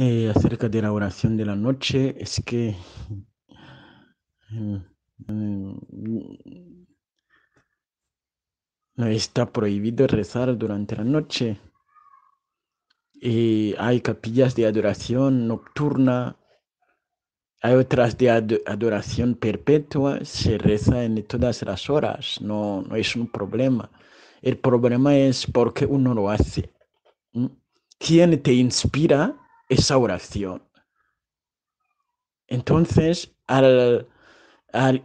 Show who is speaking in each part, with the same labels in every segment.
Speaker 1: Eh, acerca de la oración de la noche, es que no mm, mm, está prohibido rezar durante la noche. Y hay capillas de adoración nocturna, hay otras de adoración perpetua, se reza en todas las horas, no, no es un problema. El problema es porque uno lo hace. ¿Quién te inspira esa oración. Entonces, al,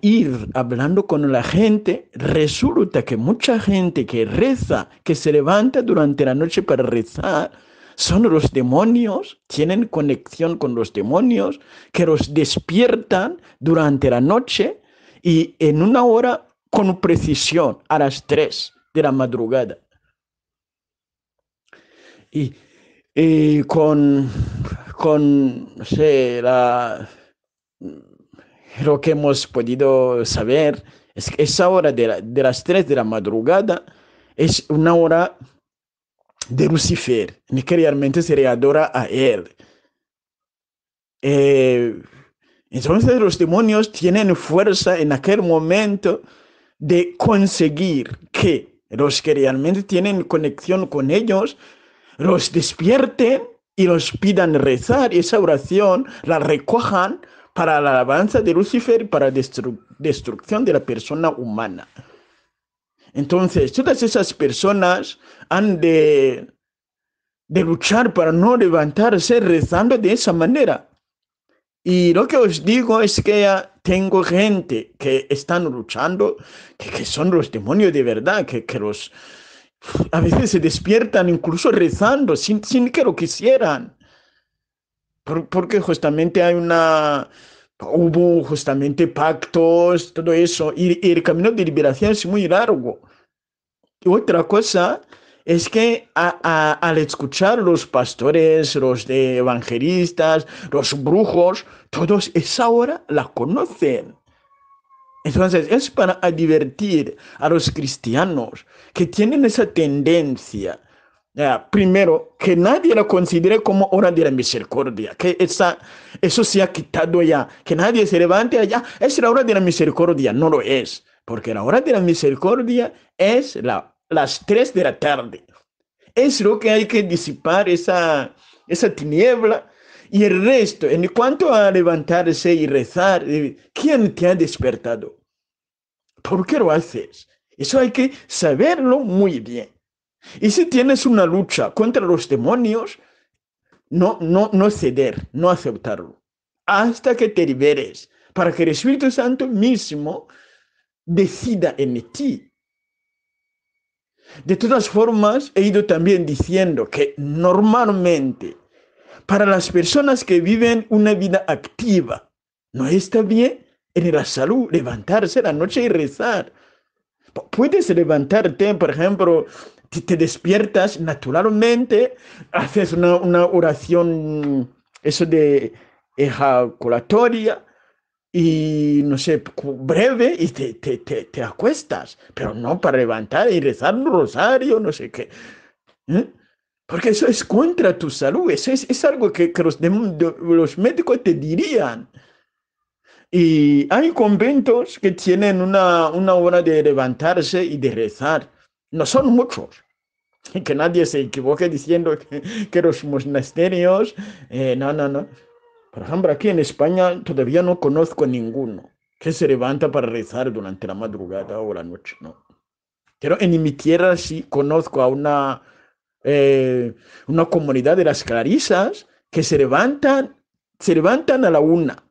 Speaker 1: ir hablando con la gente, resulta que mucha gente que reza, que se levanta durante la noche para rezar, son los demonios, tienen conexión con los demonios, que los despiertan durante la noche y en una hora con precisión, a las 3 de la madrugada. y con con lo que hemos podido saber, es que esa hora de, las 3 de la madrugada es una hora de Lucifer, ni que realmente se le adora a él. Eh, entonces los demonios tienen fuerza en aquel momento de conseguir que los que realmente tienen conexión con ellos los despierten y los pidan rezar, esa oración la recojan para la alabanza de Lucifer y para la destrucción de la persona humana. Entonces, todas esas personas han de, de luchar para no levantarse rezando de esa manera. Y lo que os digo es que ya tengo gente que están luchando, que, que son los demonios de verdad, que, que los a veces se despiertan incluso rezando sin, que lo quisieran. porque justamente hay una, hubo justamente pactos, todo eso, y, el camino de liberación es muy largo. otra cosa es que al escuchar los pastores, los evangelistas, los brujos, todos esa hora la conocen. Entonces es para advertir a los cristianos que tienen esa tendencia. primero, que nadie lo considere como hora de la misericordia, que eso se ha quitado ya, que nadie se levante allá, es la hora de la misericordia, no lo es, porque la hora de la misericordia es las 3 de la tarde. Es lo que hay que disipar esa, esa tiniebla y el resto, en cuanto a levantarse y rezar, ¿quién te ha despertado? ¿Por qué lo haces? Eso hay que saberlo muy bien. Y si tienes una lucha contra los demonios, no, no, no ceder, no aceptarlo, hasta que te liberes, para que el Espíritu Santo mismo decida en ti. De todas formas, he ido también diciendo que normalmente para las personas que viven una vida activa. No está bien en la salud levantarse la noche y rezar. Puedes levantarte, por ejemplo, te, despiertas naturalmente, haces una, oración, eso de ejaculatoria, y no sé, breve, y te, te acuestas, pero no para levantar y rezar un rosario, no sé qué. ¿Eh? Porque eso es contra tu salud, eso es, es algo que, los, los médicos te dirían. Y hay conventos que tienen una, una hora de levantarse y de rezar. No son muchos. Que nadie se equivoque diciendo que, los monasterios... Eh, no, no, no. Por ejemplo, aquí en España todavía no conozco ninguno que se levanta para rezar durante la madrugada o la noche, ¿no? Pero en mi tierra sí conozco a una, eh, una comunidad de las clarisas que se levantan, se levantan a la una,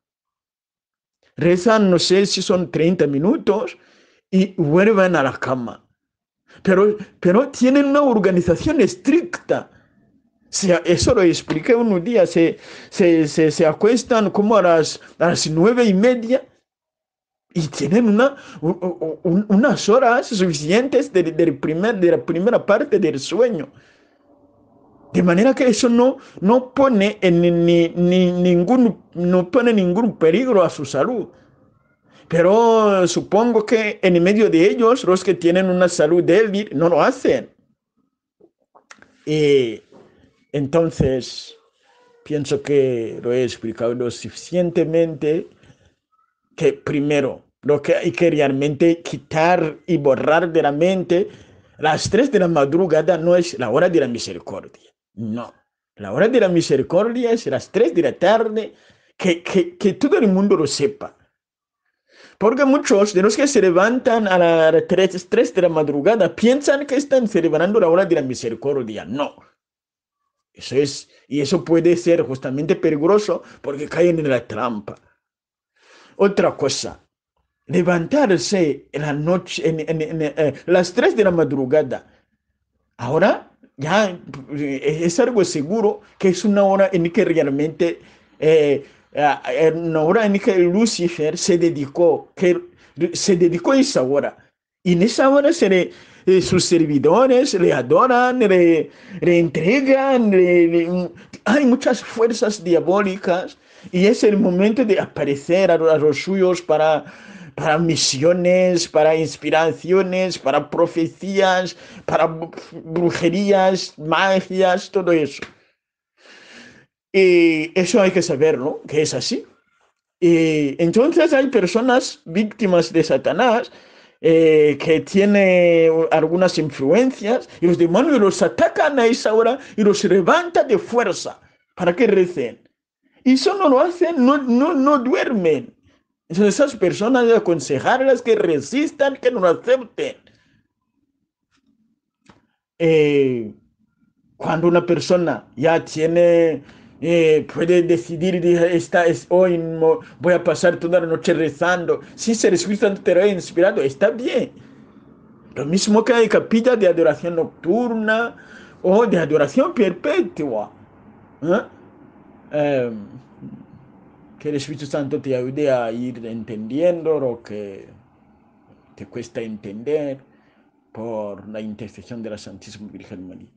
Speaker 1: rezan, no sé si son 30 minutos, y vuelven a la cama. Pero, pero tienen una organización estricta. Eso lo expliqué un día. Se, acuestan como a las, nueve y media y tienen una, unas horas suficientes primer, de la primera parte del sueño. De manera que eso no, no pone en, ni, ningún, no pone ningún peligro a su salud. Pero supongo que en medio de ellos, los que tienen una salud débil no lo hacen. Y entonces, pienso que lo he explicado lo suficientemente, que primero, lo que hay que realmente quitar y borrar de la mente, las tres de la madrugada no es la hora de la misericordia. No. La hora de la misericordia es a las 3 de la tarde, que, todo el mundo lo sepa. Porque muchos de los que se levantan a las 3, de la madrugada piensan que están celebrando la hora de la misericordia. No. Eso es, y eso puede ser justamente peligroso porque caen en la trampa. Otra cosa, levantarse en la noche, en, eh, las 3 de la madrugada. Ahora ya eh, es algo seguro que es una hora en que realmente, eh, una hora en que Lucifer se dedicó, que se dedicó a esa hora. Y en esa hora se eh, sus servidores le adoran, le, le entregan, hay muchas fuerzas diabólicas y es el momento de aparecer a, a los suyos para para misiones, para inspiraciones, para profecías, para brujerías, magias, todo eso. Y eso hay que saberlo, ¿no? que es así. Y entonces hay personas víctimas de Satanás eh, que tiene algunas influencias y los demonios los atacan a esa hora y los levanta de fuerza para que recen. Y eso no lo hacen, no, no duermen esas personas de aconsejarlas que resistan, que no acepten. Eh, cuando una persona ya tiene, eh, puede decidir, esta es hoy voy a pasar toda la noche rezando, si se Santo te inspirado, está bien. Lo mismo que hay capilla de adoración nocturna o de adoración perpetua. ¿eh? Em, que el Espíritu Santo te ayude a ir entendiendo lo que te cuesta entender por la intercesión de la Santísima Virgen María.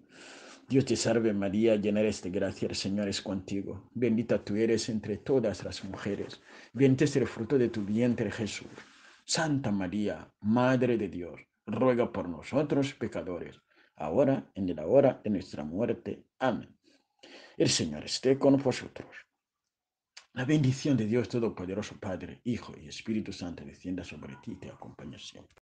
Speaker 1: Dios te salve María, llena eres de gracia, el Señor es contigo. Bendita tú eres entre todas las mujeres, bendito es el fruto de tu vientre Jesús. Santa María, Madre de Dios, ruega por nosotros pecadores, ahora en la hora de nuestra muerte. Amén. El Señor esté con vosotros la bendición de Dios Todopoderoso, Padre, Hijo y Espíritu Santo, descienda sobre ti y te acompañe siempre.